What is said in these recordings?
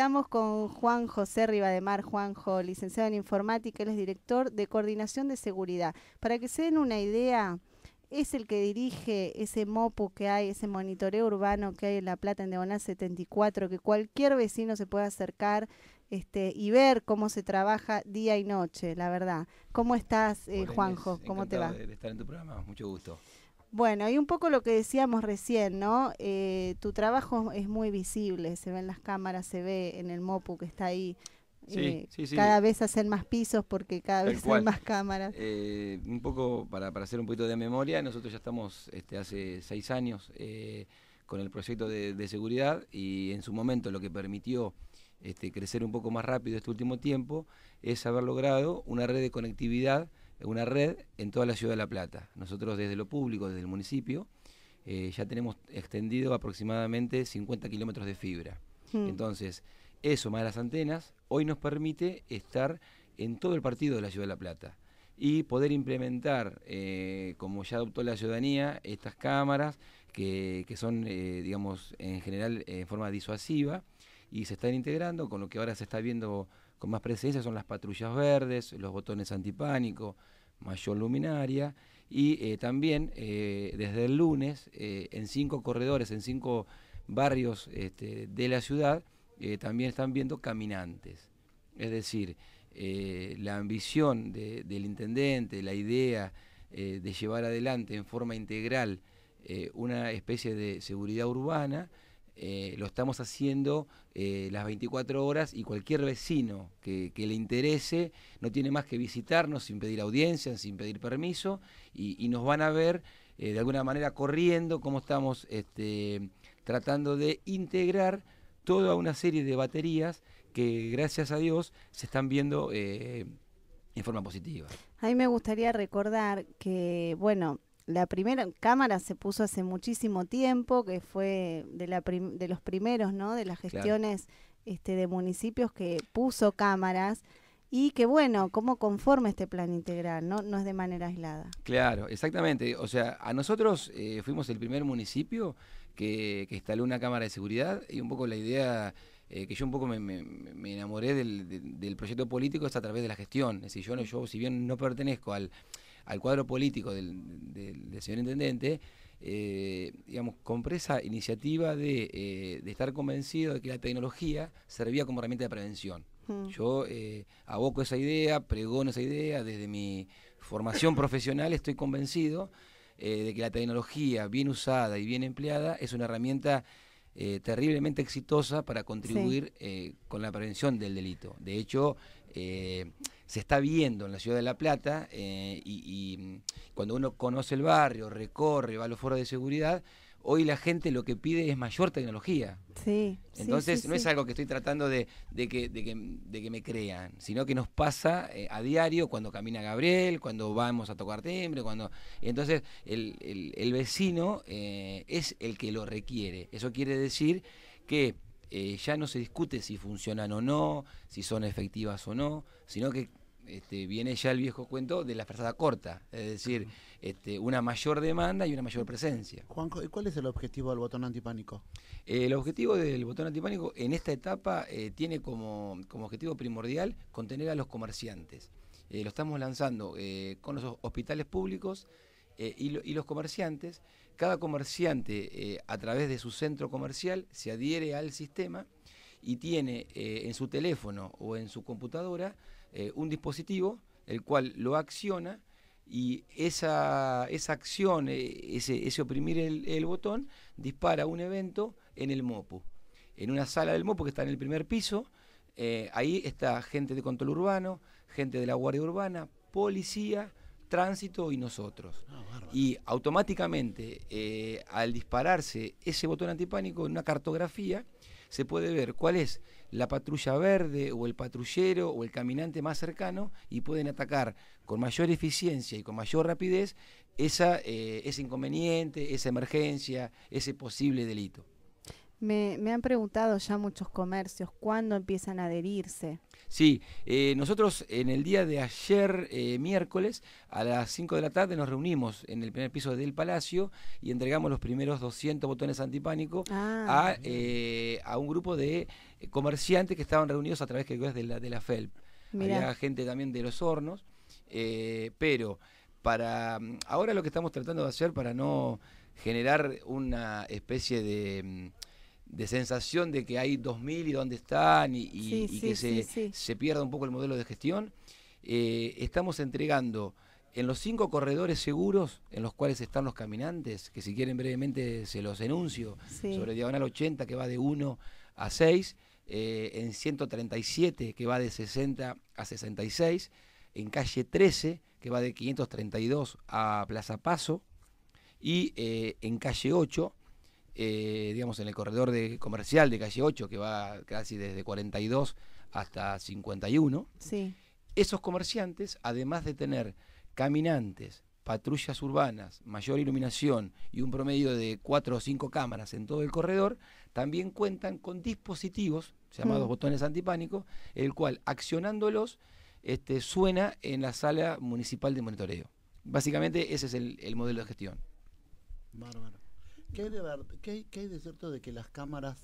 Estamos con Juan José Rivademar, Juanjo, licenciado en informática, él es director de coordinación de seguridad. Para que se den una idea, es el que dirige ese MOPU que hay, ese monitoreo urbano que hay en La Plata, en Diagonal 74, que cualquier vecino se puede acercar este, y ver cómo se trabaja día y noche, la verdad. ¿Cómo estás, eh, Juanjo? ¿Cómo te va? De estar en tu programa, mucho gusto. Bueno, y un poco lo que decíamos recién, ¿no? Eh, tu trabajo es muy visible, se ven las cámaras, se ve en el MOPU que está ahí. Sí, eh, sí, sí. Cada vez hacen más pisos porque cada vez hay más cámaras. Eh, un poco para, hacer un poquito de memoria, nosotros ya estamos este, hace seis años con el proyecto de, seguridad y en su momento lo que permitió este, crecer un poco más rápido este último tiempo es haber logrado una red de conectividad una red en toda la ciudad de La Plata. Nosotros desde lo público, desde el municipio, eh, ya tenemos extendido aproximadamente 50 kilómetros de fibra. Hmm. Entonces, eso más las antenas, hoy nos permite estar en todo el partido de la ciudad de La Plata y poder implementar, eh, como ya adoptó la ciudadanía, estas cámaras que, son, eh, digamos, en general en forma disuasiva y se están integrando con lo que ahora se está viendo con más presencia, son las patrullas verdes, los botones antipánico, mayor luminaria. Y eh, también eh, desde el lunes, eh, en cinco corredores, en cinco barrios este, de la ciudad, también están viendo caminantes. Es decir, la ambición del intendente, la idea de llevar adelante en forma integral una especie de seguridad urbana, eh, lo estamos haciendo eh, las 24 horas y cualquier vecino que, le interese no tiene más que visitarnos sin pedir audiencia, sin pedir permiso y, nos van a ver eh, de alguna manera corriendo cómo estamos este, tratando de integrar toda una serie de baterías que gracias a Dios se están viendo en forma positiva. A mí me gustaría recordar que, bueno, la primera cámara se puso hace muchísimo tiempo, que fue de, la de los primeros, ¿no? De las gestiones este, de municipios que puso cámaras. Y que bueno, cómo conforma este plan integral, ¿no? No es de manera aislada. Claro, exactamente. O sea, a nosotros eh, fuimos el primer municipio que, que, instaló una cámara de seguridad y un poco la idea eh, que yo un poco me, enamoré del, del, proyecto político es a través de la gestión. Es decir, yo, no, yo si bien no pertenezco al al cuadro político del, señor intendente, eh, digamos, compré esa iniciativa eh, de, estar convencido de que la tecnología servía como herramienta de prevención. Mm. Yo eh, aboco esa idea, pregono esa idea, desde mi formación profesional estoy convencido de que la tecnología bien usada y bien empleada es una herramienta terriblemente exitosa para contribuir con la prevención del delito. De hecho, se está viendo en la ciudad de La Plata eh, y, mm, cuando uno conoce el barrio, recorre, va a los foros de seguridad, hoy la gente lo que pide es mayor tecnología. Sí. Entonces no es algo que estoy tratando de, de, que, de, que, de, que, me crean, sino que nos pasa eh, a diario cuando camina Gabriel, cuando vamos a tocar timbre, cuando... Entonces el, el, vecino eh, es el que lo requiere. Eso quiere decir que ya no se discute si funcionan o no, si son efectivas o no, sino que este, viene ya el viejo cuento de la frazada corta, es decir, este, una mayor demanda y una mayor presencia. Juan, ¿y cuál es el objetivo del botón antipánico? Eh, el objetivo del botón antipánico en esta etapa eh, tiene como, objetivo primordial contener a los comerciantes. Eh, lo estamos lanzando con los hospitales públicos y, los comerciantes. Cada comerciante a través de su centro comercial se adhiere al sistema y tiene en su teléfono o en su computadora eh, un dispositivo, el cual lo acciona y esa, acción, eh, ese, oprimir el, botón, dispara un evento en el MOPU, en una sala del MOPU que está en el primer piso. Eh, ahí está gente de control urbano, gente de la Guardia Urbana, policía, tránsito y nosotros. Ah, y automáticamente, al dispararse ese botón antipánico en una cartografía, se puede ver cuál es la patrulla verde o el patrullero o el caminante más cercano y pueden atacar con mayor eficiencia y con mayor rapidez esa, eh, ese inconveniente, esa emergencia, ese posible delito. Me, han preguntado ya muchos comercios cuándo empiezan a adherirse. Sí, eh, nosotros en el día de ayer, eh, miércoles, a las 5 de la tarde nos reunimos en el primer piso del Palacio y entregamos los primeros 200 botones antipánico ah, eh, a, un grupo de comerciantes que estaban reunidos a través de la, de la FELP. Había gente también de los hornos, pero para mm, ahora lo que estamos tratando de hacer para no generar una especie de mm, de sensación de que hay 2.000 y dónde están y, que se, pierda un poco el modelo de gestión, eh, estamos entregando en los cinco corredores seguros en los cuales están los caminantes, que si quieren brevemente se los enuncio, sobre diagonal 80 que va de 1 a 6, eh, en 137 que va de 60 a 66, en calle 13 que va de 532 a Plaza Paso y eh, en calle 8 eh, digamos, en el corredor de, comercial de calle 8, que va casi desde 42 hasta 51, esos comerciantes, además de tener caminantes, patrullas urbanas, mayor iluminación y un promedio de 4 o 5 cámaras en todo el corredor, también cuentan con dispositivos llamados mm. botones antipánico, el cual accionándolos este, suena en la sala municipal de monitoreo. Básicamente ese es el, modelo de gestión. ¿Qué hay, de cierto de que las cámaras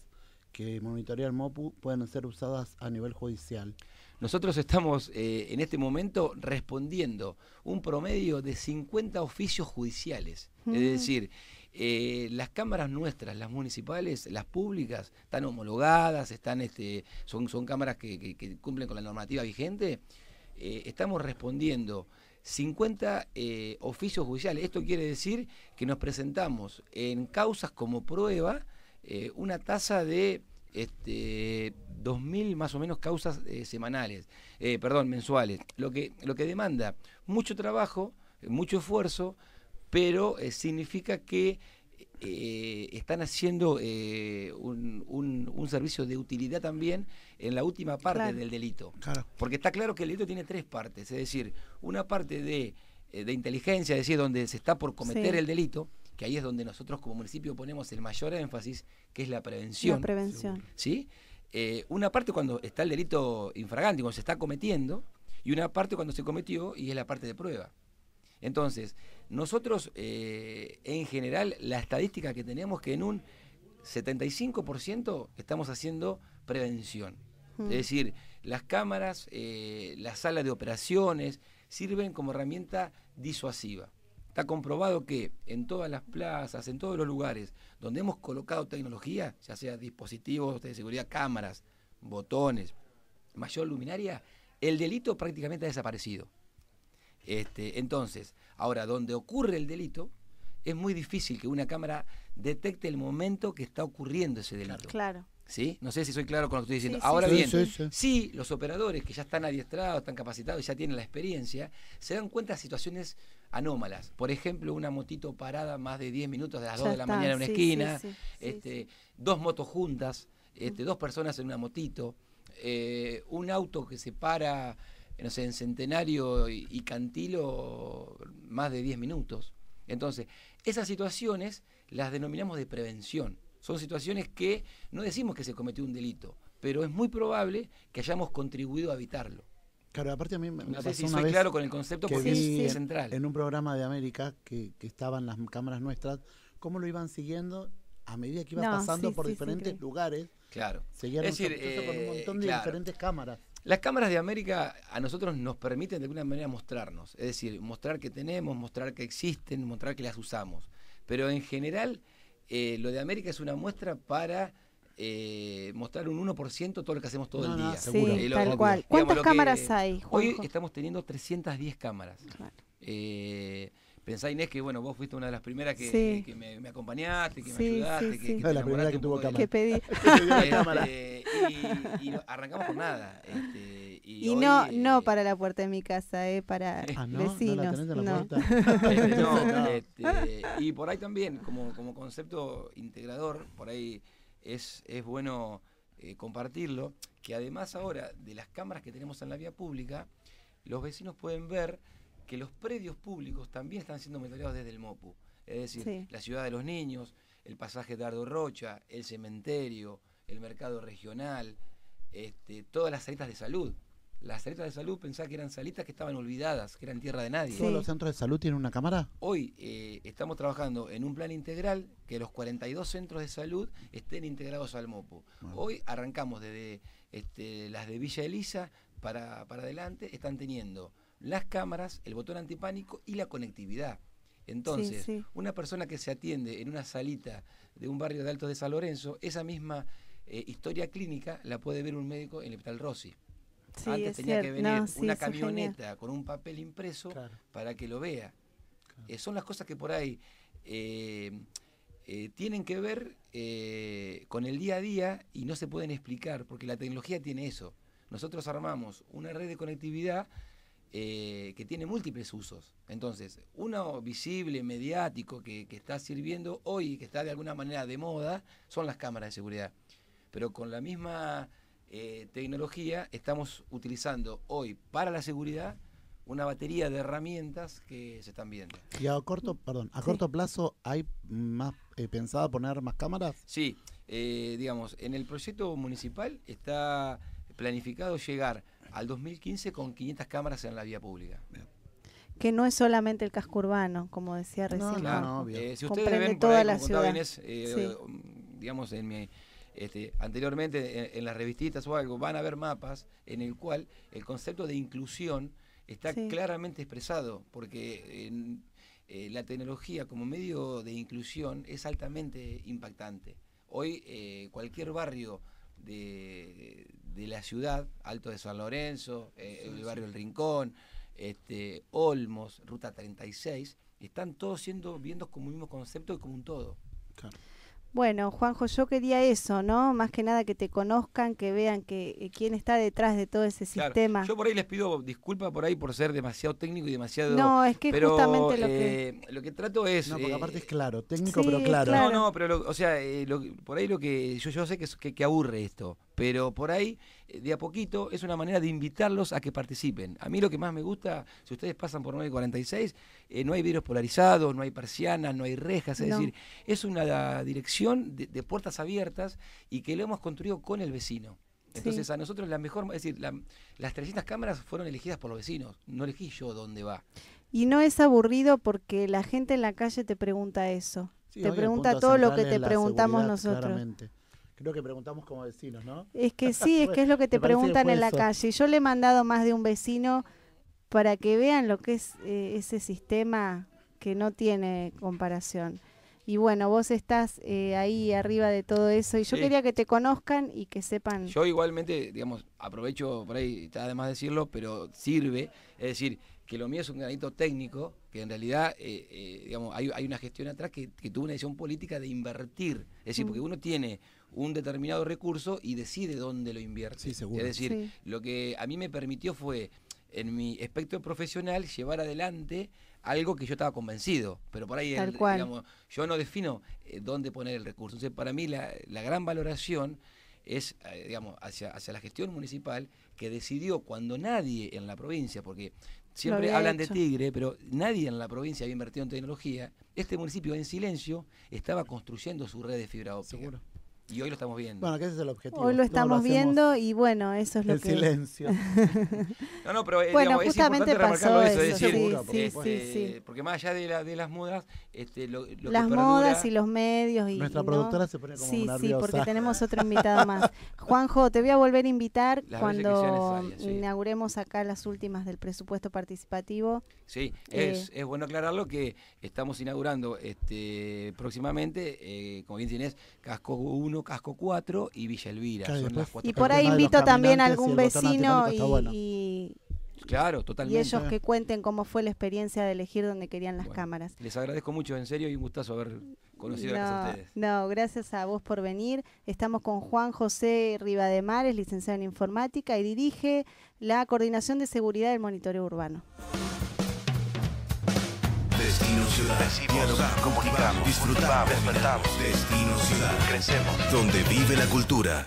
que monitorea el MOPU puedan ser usadas a nivel judicial? Nosotros estamos eh, en este momento respondiendo un promedio de 50 oficios judiciales. Es mm. decir, eh, las cámaras nuestras, las municipales, las públicas, están homologadas, están, este, son, son cámaras que, cumplen con la normativa vigente. Eh, estamos respondiendo 50 eh, oficios judiciales. Esto quiere decir que nos presentamos en causas como prueba eh, una tasa de 2.000 este, más o menos causas eh, semanales, perdón, mensuales, lo que, lo que demanda mucho trabajo, mucho esfuerzo, pero significa que eh, están haciendo eh, un, un, servicio de utilidad también en la última parte del delito. Porque está claro que el delito tiene tres partes, es decir, una parte de, eh, inteligencia, es decir, donde se está por cometer el delito, que ahí es donde nosotros como municipio ponemos el mayor énfasis, que es la prevención. prevención. ¿Sí? una parte cuando está el delito infragante, cuando se está cometiendo, y una parte cuando se cometió, y es la parte de prueba. Entonces, nosotros eh, en general, la estadística que tenemos que en un 75% estamos haciendo prevención. Es mm. decir, las cámaras, eh, las salas de operaciones sirven como herramienta disuasiva. Está comprobado que en todas las plazas, en todos los lugares donde hemos colocado tecnología, ya sea dispositivos de seguridad, cámaras, botones, mayor luminaria, el delito prácticamente ha desaparecido. Este, entonces, ahora, donde ocurre el delito, es muy difícil que una cámara detecte el momento que está ocurriendo ese delito. Claro. ¿Sí? No sé si soy claro con lo que estoy diciendo. Ahora bien, sí, los operadores que ya están adiestrados, están capacitados y ya tienen la experiencia, se dan cuenta de situaciones anómalas. Por ejemplo, una motito parada más de 10 minutos de las 2 de la mañana en una esquina, este, dos motos juntas, este, dos personas en una motito, eh, un auto que se para en Centenario y, Cantilo más de 10 minutos. Entonces, esas situaciones las denominamos de prevención. Son situaciones que no decimos que se cometió un delito, pero es muy probable que hayamos contribuido a evitarlo. Claro, aparte a mí me, parece pasó claro con el concepto porque central. En un programa de América que, estaban las cámaras nuestras, cómo lo iban siguiendo a medida que iba pasando por diferentes lugares. Claro. Seguían es decir, con un montón de eh, diferentes cámaras. Las cámaras de América a nosotros nos permiten de alguna manera mostrarnos, es decir, mostrar que tenemos, mostrar que existen, mostrar que las usamos. Pero en general, eh, lo de América es una muestra para eh, mostrar un 1% todo lo que hacemos todo el día. Sí, tal cual. ¿Cuántas cámaras hay? Hoy estamos teniendo 310 cámaras. Claro. Eh, Pensá, Inés, que bueno, vos fuiste una de las primeras que, me, acompañaste, que me ayudaste, que, que la primera que tuvo cámara. Que este, pedí. y, arrancamos con nada. Este, y, no, eh, no para la puerta de mi casa, eh, para ¿Ah, no? vecinos. No, la este, no. no este, y por ahí también, como, como concepto integrador, por ahí es, es bueno eh, compartirlo, que además ahora de las cámaras que tenemos en la vía pública, los vecinos pueden ver que los predios públicos también están siendo monitoreados desde el MOPU. Es decir, la ciudad de los niños, el pasaje de Ardo Rocha, el cementerio, el mercado regional, este, todas las salitas de salud. Las salitas de salud pensaba que eran salitas que estaban olvidadas, que eran tierra de nadie. ¿Todos los centros de salud tienen una cámara? Hoy eh, estamos trabajando en un plan integral que los 42 centros de salud estén integrados al MOPU. Hoy arrancamos desde este, las de Villa Elisa para, para adelante, están teniendo las cámaras, el botón antipánico y la conectividad. Entonces, una persona que se atiende en una salita de un barrio de alto de San Lorenzo, esa misma eh, historia clínica la puede ver un médico en el Hospital Rossi. Antes tenía que venir una camioneta con un papel impreso para que lo vea. Eh, son las cosas que por ahí eh, tienen que ver con el día a día y no se pueden explicar, porque la tecnología tiene eso. Nosotros armamos una red de conectividad eh, que tiene múltiples usos. Entonces, uno visible, mediático, que, está sirviendo hoy, y que está de alguna manera de moda, son las cámaras de seguridad. Pero con la misma eh, tecnología estamos utilizando hoy para la seguridad una batería de herramientas que se están viendo. ¿Y a corto, perdón, a corto plazo hay más eh, poner más cámaras? Sí, digamos, en el proyecto municipal está planificado llegar al 2015 con 500 cámaras en la vía pública. Que no es solamente el casco urbano, como decía recién. No, no, bien. Eh, si ustedes ven, toda ahí, la ciudad. Eh, digamos, en este, anteriormente en, las revistitas o algo, van a ver mapas en el cual el concepto de inclusión está claramente expresado, porque eh, la tecnología como medio de inclusión es altamente impactante. Hoy cualquier barrio de, de la ciudad, Alto de San Lorenzo, eh, el barrio El Rincón, este, Olmos, Ruta 36, están todos siendo, viendo como un mismo concepto y como un todo. Claro. Bueno, Juanjo, yo quería eso, ¿no? Más que nada que te conozcan, que vean que eh, quién está detrás de todo ese sistema. Yo por ahí les pido disculpas por ahí por ser demasiado técnico y demasiado. No, es que justamente lo que eh, lo que trato es. No, porque aparte es eh, claro, técnico pero claro. claro. No, no, pero o sea, por ahí lo que yo yo sé que, es que aburre esto, pero por ahí, eh, de a poquito, es una manera de invitarlos a que participen. A mí lo que más me gusta, si ustedes pasan por 946, eh, no hay vidrios polarizados, no hay persianas, no hay rejas, es decir, es una dirección de, puertas abiertas y que lo hemos construido con el vecino. Entonces a nosotros la mejor, es decir, las 300 cámaras fueron elegidas por los vecinos, no elegí yo dónde va. Y no es aburrido porque la gente en la calle te pregunta eso. te pregunta todo lo que te preguntamos nosotros creo que preguntamos como vecinos, ¿no? Es que sí, es que es lo que te preguntan en la calle. Yo le he mandado más de un vecino para que vean lo que es eh, ese sistema que no tiene comparación. Y bueno, vos estás eh, ahí arriba de todo eso y yo quería que te conozcan y que sepan. Yo igualmente, digamos, aprovecho por ahí, está además decirlo, pero sirve, es decir, que lo mío es un granito técnico, que en realidad, eh, digamos, hay, una gestión atrás que, tuvo una decisión política de invertir, es decir, mm. porque uno tiene un determinado recurso y decide dónde lo invierte. Es decir, lo que a mí me permitió fue en mi aspecto profesional llevar adelante algo que yo estaba convencido, pero por ahí digamos, yo no defino eh, dónde poner el recurso. Entonces, para mí la, gran valoración es, eh, digamos, hacia, la gestión municipal que decidió cuando nadie en la provincia, porque siempre hablan de Tigre, pero nadie en la provincia había invertido en tecnología, este municipio en silencio estaba construyendo su red de fibra óptica. Seguro. Y hoy lo estamos viendo. Bueno, que ese es el objetivo. Hoy lo estamos viendo y bueno, eso es lo que... El silencio. no, no, pero eh, bueno, justamente pasó eso, sí, sí, sí, porque más allá de, la, de las mudas, este, lo, Las modas y los medios. Y, Nuestra productora se pone como una nerviosa. sí, sí porque tenemos otro invitado más. Juanjo, te voy a volver a invitar cuando inauguremos acá las últimas del presupuesto participativo. Sí, eh, es, es, bueno aclararlo que estamos inaugurando este, próximamente, eh, como bien tienes, Casco 1 Casco 4 y Villa Elvira. y por ahí invito también a algún vecino y, Claro, Y ellos que cuenten cómo fue la experiencia de elegir donde querían las cámaras. Les agradezco mucho, en serio, y un gustazo haber conocido a, ustedes. No, gracias a vos por venir. Estamos con Juan José es licenciado en informática, y dirige la Coordinación de Seguridad del Monitoreo Urbano ciudad. Dialogamos, comunicamos, disfrutamos, despertamos. Destino ciudad. Crecemos. Donde vive la cultura.